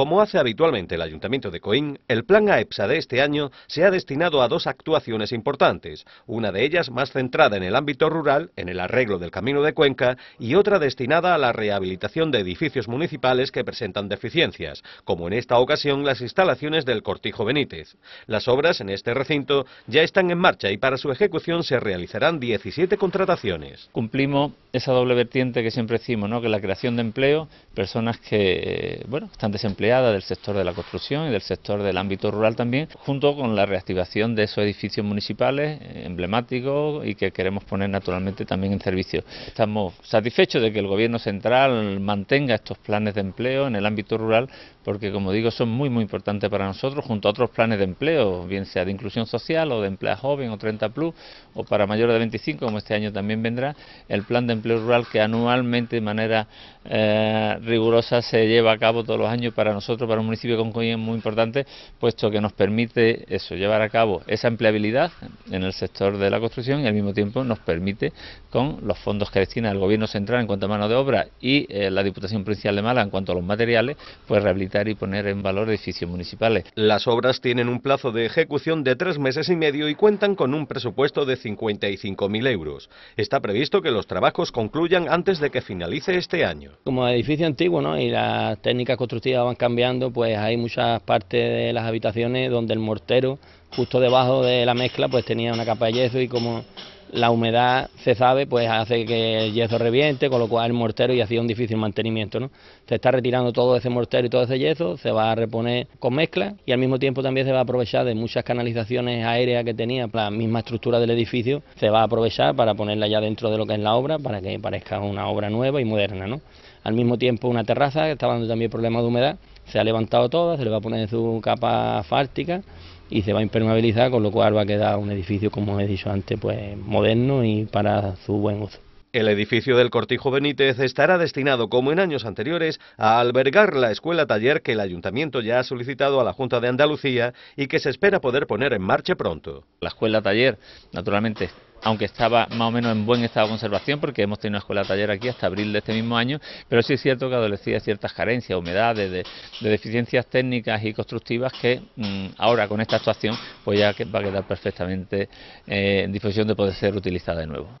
Como hace habitualmente el Ayuntamiento de Coín, el plan AEPSA e de este año se ha destinado a dos actuaciones importantes, una de ellas más centrada en el ámbito rural, en el arreglo del camino de Cuenca, y otra destinada a la rehabilitación de edificios municipales que presentan deficiencias, como en esta ocasión las instalaciones del Cortijo Benítez. Las obras en este recinto ya están en marcha y para su ejecución se realizarán 17 contrataciones. Cumplimos esa doble vertiente que siempre decimos, ¿no? que la creación de empleo, personas que eh, bueno, están desempleadas, del sector de la construcción y del sector del ámbito rural también, junto con la reactivación de esos edificios municipales eh, emblemáticos y que queremos poner naturalmente también en servicio. Estamos satisfechos de que el Gobierno central mantenga estos planes de empleo en el ámbito rural porque, como digo, son muy, muy importantes para nosotros junto a otros planes de empleo, bien sea de inclusión social o de empleo joven o 30 plus o para mayores de 25, como este año también vendrá, el plan de empleo rural que anualmente de manera eh, rigurosa se lleva a cabo todos los años para nosotros nosotros, para un municipio con Concoy, es muy importante, puesto que nos permite eso, llevar a cabo esa empleabilidad en el sector de la construcción y al mismo tiempo nos permite, con los fondos que destina el Gobierno Central en cuanto a mano de obra y eh, la Diputación Provincial de Mala... en cuanto a los materiales, pues rehabilitar y poner en valor edificios municipales. Las obras tienen un plazo de ejecución de tres meses y medio y cuentan con un presupuesto de 55.000 euros. Está previsto que los trabajos concluyan antes de que finalice este año. Como edificio antiguo ¿no? y la técnica constructiva cambiando, pues hay muchas partes de las habitaciones donde el mortero, justo debajo de la mezcla, pues tenía una capa de yeso y como la humedad, se sabe, pues hace que el yeso reviente, con lo cual el mortero y hacía un difícil mantenimiento. ¿no? Se está retirando todo ese mortero y todo ese yeso, se va a reponer con mezcla y al mismo tiempo también se va a aprovechar de muchas canalizaciones aéreas que tenía, la misma estructura del edificio, se va a aprovechar para ponerla ya dentro de lo que es la obra, para que parezca una obra nueva y moderna. ¿no? Al mismo tiempo una terraza que estaba dando también problemas de humedad se ha levantado toda, se le va a poner su capa fártica y se va a impermeabilizar, con lo cual va a quedar un edificio, como he dicho antes, pues moderno y para su buen uso. El edificio del Cortijo Benítez estará destinado, como en años anteriores, a albergar la escuela taller que el ayuntamiento ya ha solicitado a la Junta de Andalucía y que se espera poder poner en marcha pronto. La escuela taller, naturalmente, aunque estaba más o menos en buen estado de conservación, porque hemos tenido una escuela taller aquí hasta abril de este mismo año, pero sí es cierto que adolecía ciertas carencias, humedades, de, deficiencias técnicas y constructivas que mm, ahora con esta actuación pues ya va a quedar perfectamente eh, en disposición de poder ser utilizada de nuevo.